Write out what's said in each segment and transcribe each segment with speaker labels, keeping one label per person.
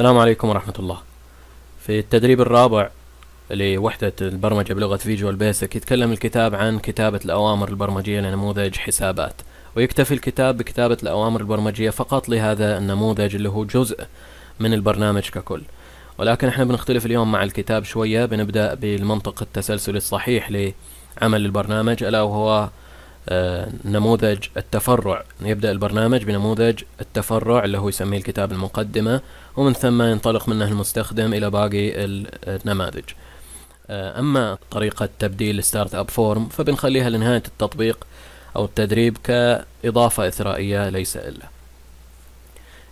Speaker 1: السلام عليكم ورحمة الله في التدريب الرابع لوحدة البرمجة بلغة فيجوال بيسك يتكلم الكتاب عن كتابة الأوامر البرمجية لنموذج حسابات ويكتفي الكتاب بكتابة الأوامر البرمجية فقط لهذا النموذج اللي هو جزء من البرنامج ككل ولكن احنا بنختلف اليوم مع الكتاب شوية بنبدأ بالمنطق التسلسلي الصحيح لعمل البرنامج ألا وهو آه، نموذج التفرع يبدأ البرنامج بنموذج التفرع اللي هو يسميه الكتاب المقدمة ومن ثم ينطلق منه المستخدم إلى باقي النماذج آه، أما طريقة تبديل ستارت أب فورم فبنخليها لنهاية التطبيق أو التدريب كإضافة إثرائية ليس إلا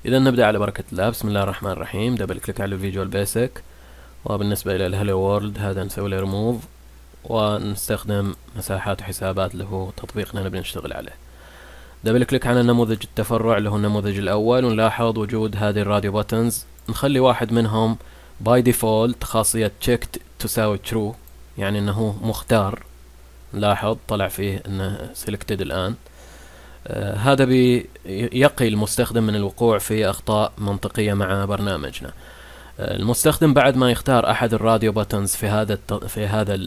Speaker 1: إذا نبدأ على بركة الله بسم الله الرحمن الرحيم دبل كليك على الفيجوال بيسك وبالنسبة إلى الهلو وورلد هذا نسوي له ريموف ونستخدم مساحات وحسابات اللي هو تطبيقنا اللي بنشتغل عليه دبل كليك على نموذج التفرع اللي هو النموذج الأول ونلاحظ وجود هذه الراديو بوتنز نخلي واحد منهم باي ديفولت خاصية checked تساوي true يعني انه مختار نلاحظ طلع فيه انه selected الآن آه هذا بيقي المستخدم من الوقوع في أخطاء منطقية مع برنامجنا آه المستخدم بعد ما يختار أحد الراديو بوتنز في هذا في هذا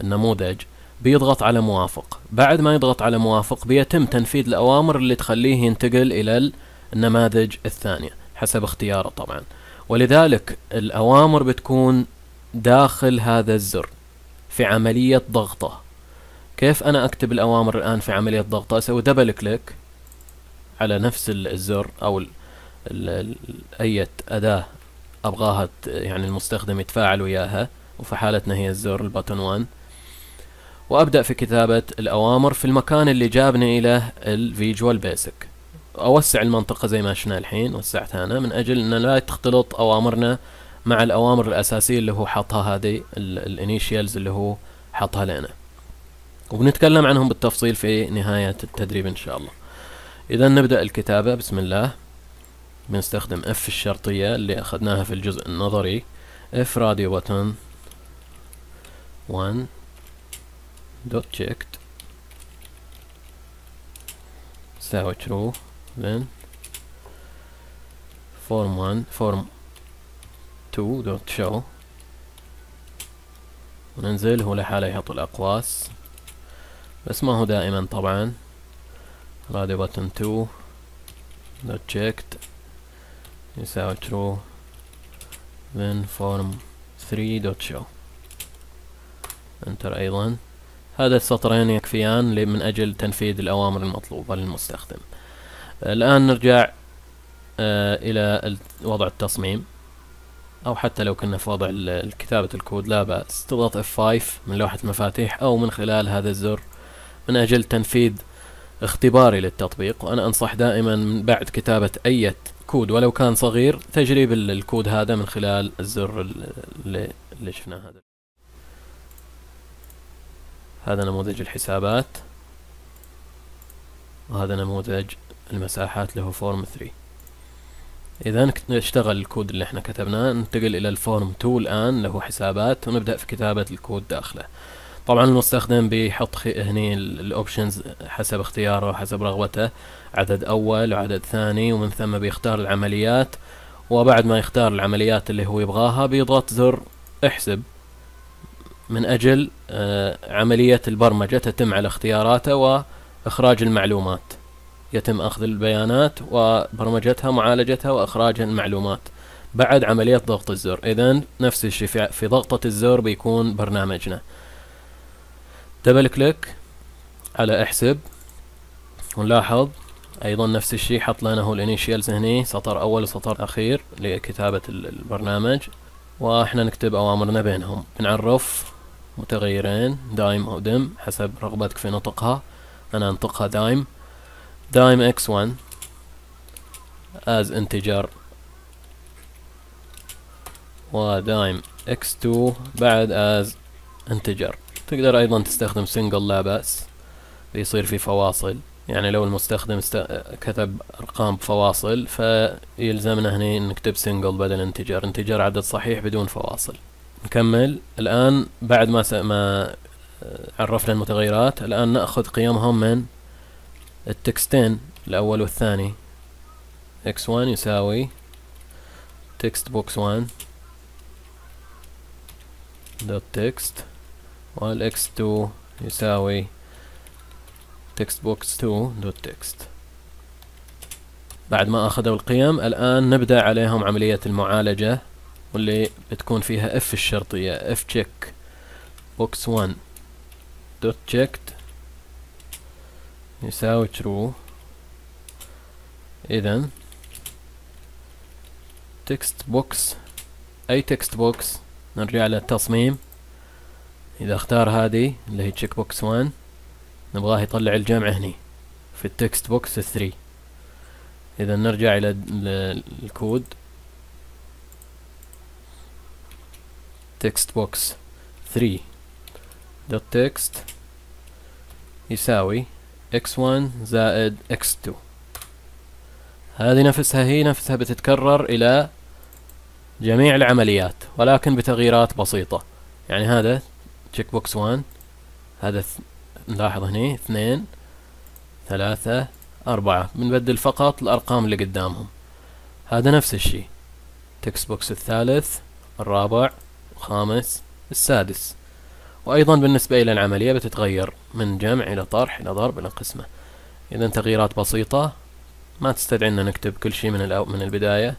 Speaker 1: النموذج بيضغط على موافق بعد ما يضغط على موافق بيتم تنفيذ الأوامر اللي تخليه ينتقل إلى النماذج الثانية حسب اختياره طبعا ولذلك الأوامر بتكون داخل هذا الزر في عملية ضغطه كيف أنا أكتب الأوامر الآن في عملية ضغطه أسوي دبل كليك على نفس الزر أو ال ال الـ أي أداة أبغاها يعني المستخدم يتفاعل وياها وفي حالتنا هي الزر البتون 1 وأبدأ في كتابة الأوامر في المكان اللي جابني إليه الفيجوال بيسك أوسع المنطقة زي ما شفنا الحين وسعتها أنا من أجل أن لا تختلط أوامرنا مع الأوامر الأساسية اللي هو حاطها هذه الانيشيالز اللي هو حاطها لنا وبنتكلم عنهم بالتفصيل في نهاية التدريب إن شاء الله إذا نبدأ الكتابة بسم الله بنستخدم F الشرطية اللي أخذناها في الجزء النظري F راديو بوتون 1 dot checked so true then form one form two dot show وننزل هو لحاله يحط الأقواس بس ما هو دائما طبعا راديو باتن 2 دوت checked يساوي ترو then form 3 دوت show انتر أيضا هذا السطرين يعني يكفيان من أجل تنفيذ الأوامر المطلوبة للمستخدم آه، الآن نرجع آه، إلى وضع التصميم أو حتى لو كنا في وضع كتابة الكود لا بأس تضغط F5 من لوحة المفاتيح أو من خلال هذا الزر من أجل تنفيذ اختباري للتطبيق وأنا أنصح دائما بعد كتابة أي كود ولو كان صغير تجريب الكود هذا من خلال الزر اللي شفناه هذا هذا نموذج الحسابات وهذا نموذج المساحات له فورم 3 اذا اشتغل الكود اللي احنا كتبناه ننتقل الى الفورم 2 الان له حسابات ونبدا في كتابه الكود داخله طبعا المستخدم بيحط هني الاوبشنز حسب اختياره وحسب رغبته عدد اول وعدد ثاني ومن ثم بيختار العمليات وبعد ما يختار العمليات اللي هو يبغاها بيضغط زر احسب من أجل آه، عملية البرمجة تتم على اختياراته وإخراج المعلومات يتم أخذ البيانات وبرمجتها معالجتها واخراج المعلومات بعد عملية ضغط الزر إذا نفس الشيء في ضغطة الزر بيكون برنامجنا دبل كليك على احسب ونلاحظ ايضا نفس الشيء حط لنا هو الانيشيالز هني سطر اول وسطر اخير لكتابة البرنامج واحنا نكتب اوامرنا بينهم نعرف متغيرين دايم أو دم حسب رغبتك في نطقها أنا أنطقها دايم دايم x1 as integer ودايم x2 بعد as integer تقدر أيضا تستخدم single لا بأس بيصير في فواصل يعني لو المستخدم است... كتب أرقام بفواصل فيلزمنا هنا نكتب single بدل integer integer عدد صحيح بدون فواصل نكمل الآن بعد ما ما عرفنا المتغيرات الآن نأخذ قيمهم من التكستين الأول والثاني x1 يساوي text box 1 dot text x 2 يساوي text box 2 dot text بعد ما أخذوا القيم الآن نبدأ عليهم عملية المعالجة واللي بتكون فيها اف الشرطية اف تشيك بوكس 1 دوت checked يساوي ترو اذا تكست بوكس اي تكست بوكس نرجع للتصميم اذا اختار هذه اللي هي تشيك بوكس 1 نبغاه يطلع الجمع هني في التكست بوكس 3 اذا نرجع الى الكود text box 3 dot text يساوي x1 زائد x2 هذه نفسها هي نفسها بتتكرر إلى جميع العمليات ولكن بتغييرات بسيطة يعني هذا check box 1 هذا نلاحظ هنا 2 3 4 بنبدل فقط الأرقام اللي قدامهم هذا نفس الشيء text box الثالث الرابع الخامس السادس وأيضا بالنسبة إلى العملية بتتغير من جمع إلى طرح إلى ضرب إلى قسمة إذا تغييرات بسيطة ما تستدعي أن نكتب كل شيء من الأو من البداية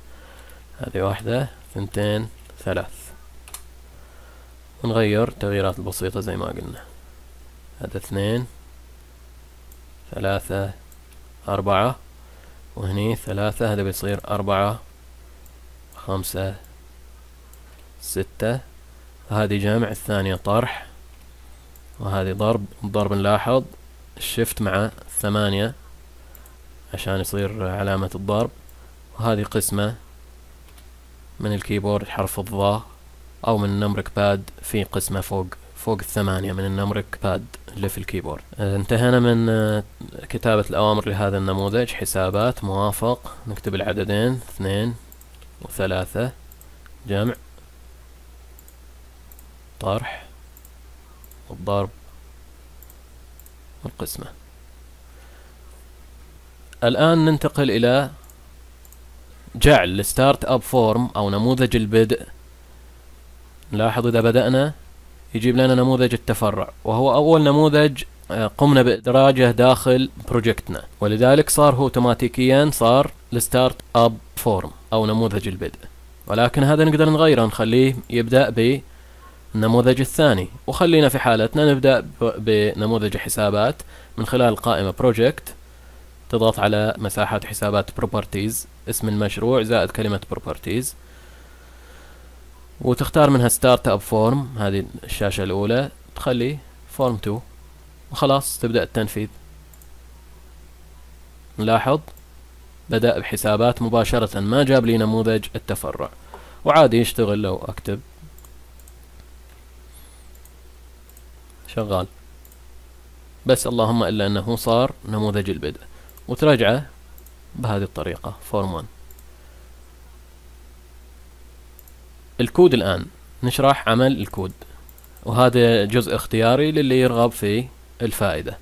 Speaker 1: هذه واحدة ثنتين ثلاث ونغير التغييرات البسيطة زي ما قلنا هذا اثنين ثلاثة أربعة وهني ثلاثة هذا بيصير أربعة خمسة ستة هذه جمع الثانية طرح وهذه ضرب ضرب نلاحظ الشفت مع ثمانية عشان يصير علامة الضرب وهذه قسمة من الكيبورد حرف الضاء أو من النمرك باد في قسمة فوق فوق الثمانية من النمرك باد اللي في الكيبورد انتهينا من آه، كتابة الأوامر لهذا النموذج حسابات موافق نكتب العددين اثنين وثلاثة جمع الطرح والضرب والقسمة الآن ننتقل إلى جعل الستارت اب فورم أو نموذج البدء نلاحظ إذا بدأنا يجيب لنا نموذج التفرع وهو أول نموذج آه، قمنا بإدراجه داخل بروجكتنا ولذلك صار هو اوتوماتيكيا صار الستارت اب فورم أو نموذج البدء ولكن هذا نقدر نغيره نخليه يبدأ ب النموذج الثاني وخلينا في حالتنا نبدأ بنموذج حسابات من خلال قائمة Project تضغط على مساحة حسابات Properties اسم المشروع زائد كلمة Properties وتختار منها Start Up Form هذه الشاشة الأولى تخلي Form 2 وخلاص تبدأ التنفيذ نلاحظ بدأ بحسابات مباشرة ما جاب لي نموذج التفرع وعادي يشتغل لو أكتب شغال بس اللهم إلا أنه صار نموذج البدء وتراجعه بهذه الطريقة فورم 1 الكود الآن نشرح عمل الكود وهذا جزء اختياري للي يرغب في الفائدة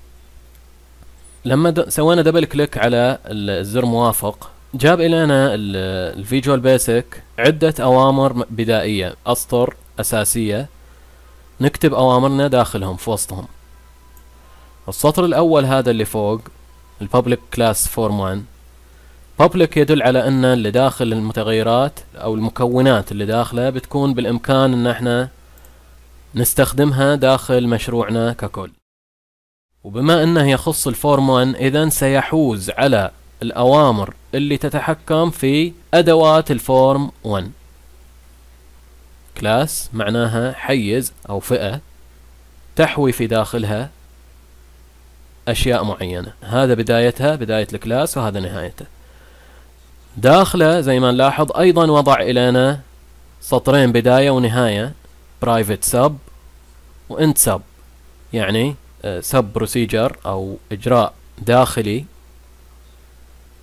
Speaker 1: لما سوينا دبل كليك على الزر موافق جاب إلينا الفيجوال بيسك عدة أوامر بدائية أسطر أساسية نكتب أوامرنا داخلهم في وسطهم السطر الأول هذا اللي فوق Public Class Form 1 public يدل على أن اللي داخل المتغيرات أو المكونات اللي داخله بتكون بالإمكان أن احنا نستخدمها داخل مشروعنا ككل وبما أنه يخص الفورم 1 إذا سيحوز على الأوامر اللي تتحكم في أدوات الفورم 1 كلاس معناها حيز أو فئة تحوي في داخلها أشياء معينة هذا بدايتها بداية الكلاس وهذا نهايته داخله زي ما نلاحظ أيضا وضع إلينا سطرين بداية ونهاية private sub وانت sub يعني سب آه، بروسيجر أو إجراء داخلي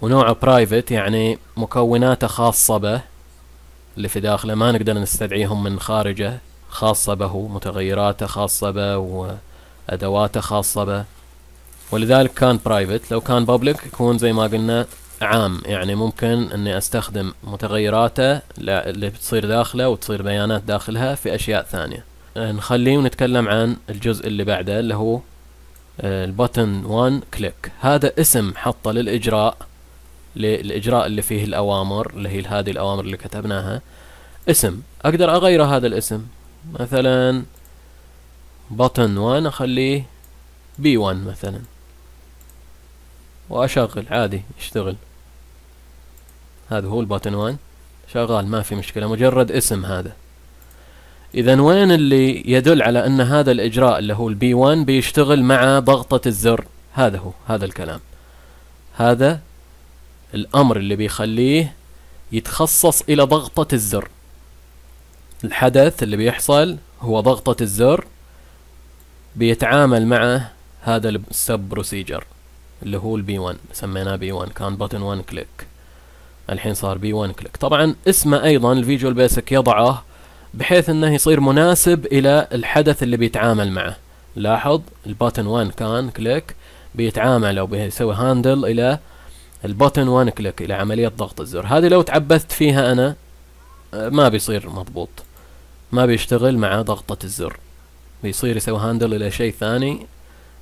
Speaker 1: ونوعه برايفت يعني مكوناته خاصة به اللي في داخله ما نقدر نستدعيهم من خارجه خاصة به متغيراته خاصة به وأدواته خاصة به ولذلك كان برايفت لو كان بابليك يكون زي ما قلنا عام يعني ممكن اني استخدم متغيراته اللي بتصير داخله وتصير بيانات داخلها في اشياء ثانية نخليه ونتكلم عن الجزء اللي بعده اللي هو البتن 1 كليك هذا اسم حطه للاجراء للإجراء اللي فيه الأوامر اللي هي هذه الأوامر اللي كتبناها اسم أقدر أغير هذا الاسم مثلا بطن 1 أخليه بي 1 مثلا وأشغل عادي يشتغل هذا هو البطن 1 شغال ما في مشكلة مجرد اسم هذا إذا وين اللي يدل على أن هذا الإجراء اللي هو البي 1 بيشتغل مع ضغطة الزر هذا هو هذا الكلام هذا الأمر اللي بيخليه يتخصص إلى ضغطة الزر الحدث اللي بيحصل هو ضغطة الزر بيتعامل مع هذا السب بروسيجر اللي هو البي 1 سميناه بي 1 كان بتن 1 كليك الحين صار بي 1 كليك طبعا اسمه ايضا الفيجوال بيسك يضعه بحيث انه يصير مناسب الى الحدث اللي بيتعامل معه لاحظ الباتن 1 كان كليك بيتعامل او بيسوي هاندل الى البوتن وان كليك الى عمليه ضغط الزر هذه لو تعبثت فيها انا آه، ما بيصير مضبوط ما بيشتغل مع ضغطة الزر بيصير يسوي هاندل الى شيء ثاني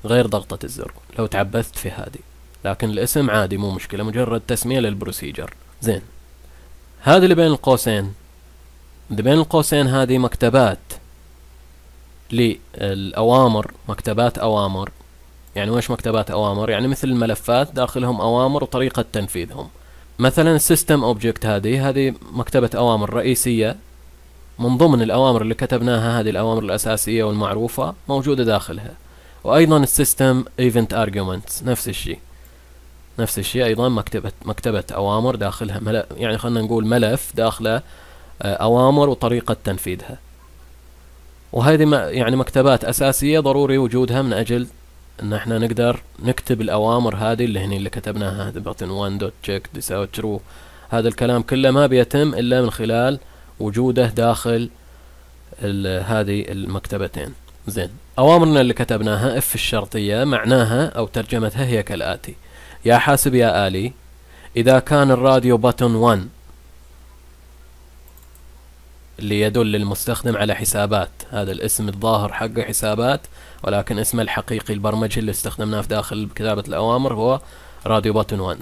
Speaker 1: غير ضغطة الزر لو تعبثت في هذه لكن الاسم عادي مو مشكلة مجرد تسمية للبروسيجر زين هذا اللي بين القوسين اللي بين القوسين هذه مكتبات للأوامر مكتبات أوامر يعني وش مكتبات أوامر يعني مثل الملفات داخلهم أوامر وطريقة تنفيذهم مثلا السيستم اوبجكت هذه هذه مكتبة اوامر رئيسية من ضمن الاوامر اللي كتبناها هذه الاوامر الاساسية والمعروفة موجودة داخلها وايضا السيستم ايفنت ارجيومنتس نفس الشيء نفس الشيء ايضا مكتبة مكتبة اوامر داخلها ملف يعني خلينا نقول ملف داخله آه، اوامر وطريقة تنفيذها وهذه يعني مكتبات اساسية ضروري وجودها من اجل ان احنا نقدر نكتب الاوامر هذه اللي هني اللي كتبناها بطن 1 دوت تشيك ترو هذا الكلام كله ما بيتم الا من خلال وجوده داخل هذه المكتبتين زين اوامرنا اللي كتبناها اف الشرطيه معناها او ترجمتها هي كالاتي يا حاسب يا الي اذا كان الراديو بطن 1 اللي يدل المستخدم على حسابات هذا الاسم الظاهر حقه حسابات ولكن اسمه الحقيقي البرمجي اللي استخدمناه في داخل كتابة الأوامر هو راديو بوتن 1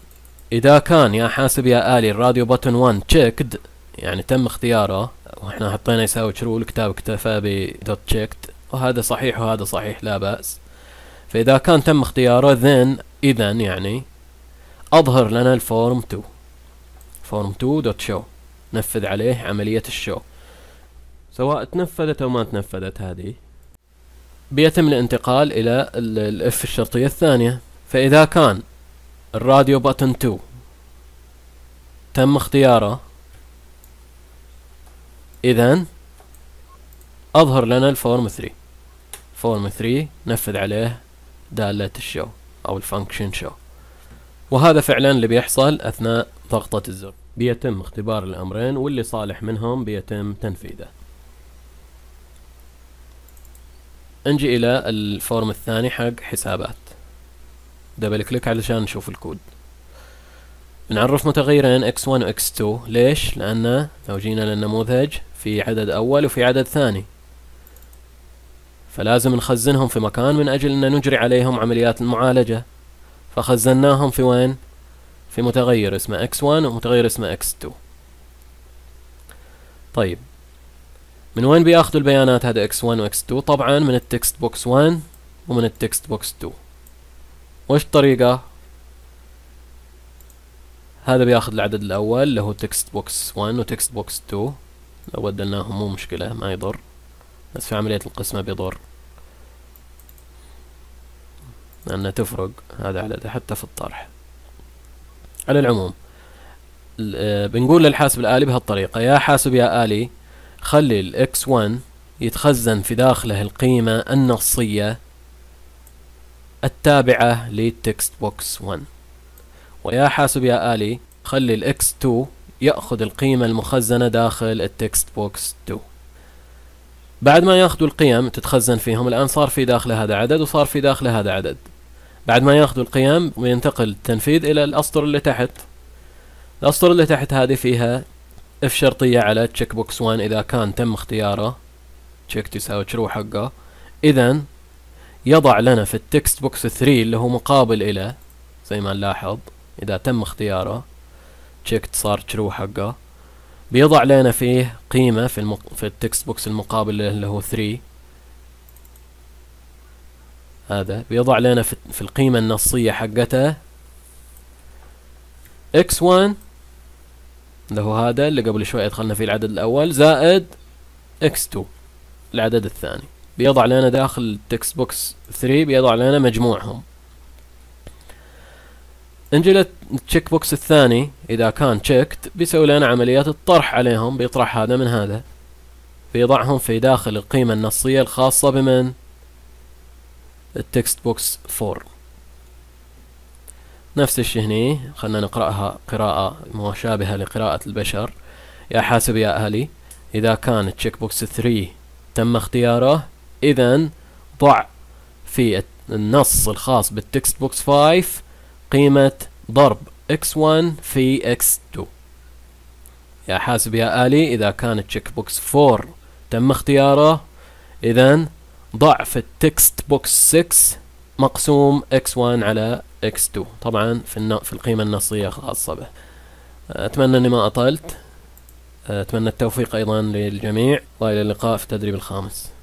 Speaker 1: إذا كان يا حاسب يا آلي الراديو بوتن 1 تشيكد يعني تم اختياره واحنا حطينا يساوي ترو الكتاب اكتفى ب دوت تشيكد وهذا صحيح وهذا صحيح لا بأس فإذا كان تم اختياره then إذا يعني أظهر لنا الفورم 2 فورم 2 دوت شو نفذ عليه عملية الشو سواء تنفذت أو ما تنفذت هذه بيتم الانتقال إلى الإف الشرطية الثانية فإذا كان الراديو باتن 2 تم اختياره إذا أظهر لنا الفورم 3 فورم 3 نفذ عليه دالة الشو أو الفانكشن شو وهذا فعلا اللي بيحصل أثناء ضغطة الزر بيتم اختبار الأمرين واللي صالح منهم بيتم تنفيذه نجي إلى الفورم الثاني حق حسابات دبل كليك علشان نشوف الكود نعرف متغيرين x1 و x2 ليش؟ لأن لو جينا للنموذج في عدد أول وفي عدد ثاني فلازم نخزنهم في مكان من أجل أن نجري عليهم عمليات المعالجة فخزناهم في وين؟ في متغير اسمه x1 ومتغير اسمه x2 طيب من وين بياخذوا البيانات هذا اكس 1 واكس 2 طبعا من التكست بوكس 1 ومن التكست بوكس 2 وايش الطريقة هذا بياخذ العدد الاول اللي هو تكست بوكس 1 وتكست بوكس 2 لو بدلناهم مو مشكلة ما يضر بس في عملية القسمة بيضر لأن تفرق هذا على حتى في الطرح على العموم آه، بنقول للحاسب الآلي بهالطريقة يا حاسب يا آلي خلي ال x1 يتخزن في داخله القيمة النصية التابعة للتكست بوكس 1 ويا حاسب يا آلي خلي ال x2 يأخذ القيمة المخزنة داخل التكست بوكس 2 بعد ما ياخذوا القيم تتخزن فيهم الآن صار في داخله هذا عدد وصار في داخله هذا عدد بعد ما ياخذوا القيم وينتقل التنفيذ إلى الأسطر اللي تحت الأسطر اللي تحت هذه فيها اف شرطية على تشيك بوكس 1 إذا كان تم اختياره تشيك تساوي ترو حقه إذا يضع لنا في التكست بوكس 3 اللي هو مقابل إلى زي ما نلاحظ إذا تم اختياره تشيك صار ترو حقه بيضع لنا فيه قيمة في, المق... في التكست بوكس المقابل اللي هو 3 هذا بيضع لنا في, في القيمة النصية حقته x1 اللي هو هذا اللي قبل شوي ادخلنا فيه العدد الاول زايد اكس x2 العدد الثاني بيضع لنا داخل التكست بوكس 3 بيضع لنا مجموعهم نجي للتشيك بوكس الثاني اذا كان تشيكت بيسوي لنا عمليات الطرح عليهم بيطرح هذا من هذا بيضعهم في داخل القيمة النصية الخاصة بمن التكست بوكس 4 نفس الشيء هني خلنا نقرأها قراءة مشابهة لقراءة البشر يا حاسب يا أهلي إذا كان تشيك بوكس 3 تم اختياره إذا ضع في النص الخاص بالتكست بوكس 5 قيمة ضرب x1 في x2 يا حاسب يا آلي إذا كان تشيك بوكس 4 تم اختياره إذا ضع في التكست بوكس 6 مقسوم x1 على x2 طبعا في, في القيمة النصية خاصة به أتمنى أني ما أطلت أتمنى التوفيق أيضا للجميع وإلى اللقاء في التدريب الخامس